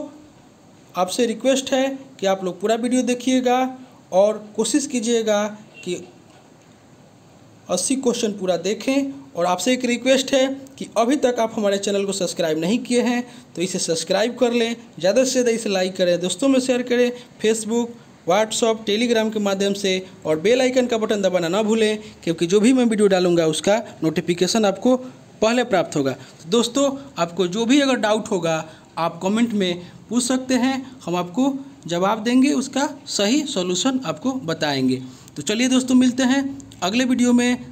आपसे रिक्वेस्ट है कि आप लोग पूरा वीडियो देखिएगा और कोशिश कीजिएगा कि अस्सी क्वेश्चन पूरा देखें और आपसे एक रिक्वेस्ट है कि अभी तक आप हमारे चैनल को सब्सक्राइब नहीं किए हैं तो इसे सब्सक्राइब कर लें ज़्यादा से ज़्यादा इसे लाइक करें दोस्तों में शेयर करें फेसबुक व्हाट्सअप टेलीग्राम के माध्यम से और बेल आइकन का बटन दबाना ना भूलें क्योंकि जो भी मैं वीडियो डालूंगा उसका नोटिफिकेशन आपको पहले प्राप्त होगा तो दोस्तों आपको जो भी अगर डाउट होगा आप कमेंट में पूछ सकते हैं हम आपको जवाब देंगे उसका सही सॉल्यूशन आपको बताएंगे तो चलिए दोस्तों मिलते हैं अगले वीडियो में